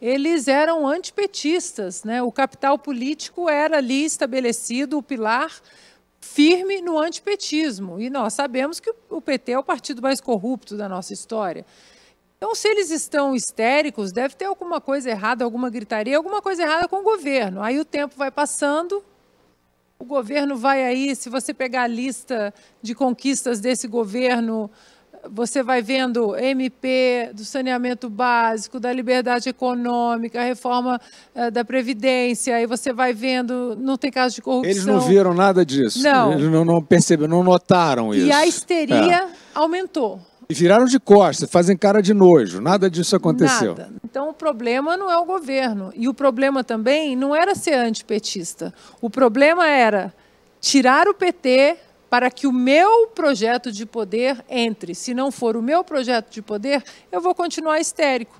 eles eram antipetistas. Né? O capital político era ali estabelecido, o pilar firme no antipetismo. E nós sabemos que o PT é o partido mais corrupto da nossa história. Então, se eles estão histéricos, deve ter alguma coisa errada, alguma gritaria, alguma coisa errada com o governo. Aí o tempo vai passando, o governo vai aí, se você pegar a lista de conquistas desse governo você vai vendo MP do saneamento básico, da liberdade econômica, reforma eh, da Previdência, aí você vai vendo, não tem caso de corrupção. Eles não viram nada disso. Não. Eles não, não perceberam, não notaram isso. E a histeria é. aumentou. E viraram de costas, fazem cara de nojo, nada disso aconteceu. Nada. Então o problema não é o governo. E o problema também não era ser antipetista. O problema era tirar o PT para que o meu projeto de poder entre. Se não for o meu projeto de poder, eu vou continuar histérico.